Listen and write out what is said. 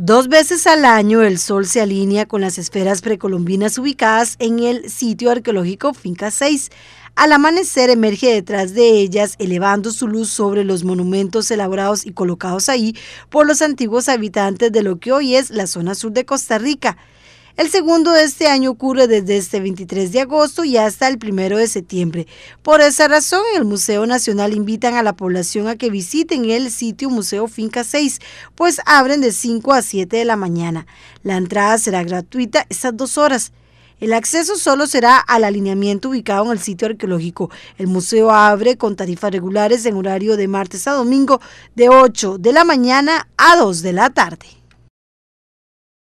Dos veces al año el sol se alinea con las esferas precolombinas ubicadas en el sitio arqueológico Finca 6. Al amanecer emerge detrás de ellas, elevando su luz sobre los monumentos elaborados y colocados ahí por los antiguos habitantes de lo que hoy es la zona sur de Costa Rica. El segundo de este año ocurre desde este 23 de agosto y hasta el 1 de septiembre. Por esa razón, el Museo Nacional invitan a la población a que visiten el sitio Museo Finca 6, pues abren de 5 a 7 de la mañana. La entrada será gratuita estas dos horas. El acceso solo será al alineamiento ubicado en el sitio arqueológico. El museo abre con tarifas regulares en horario de martes a domingo de 8 de la mañana a 2 de la tarde.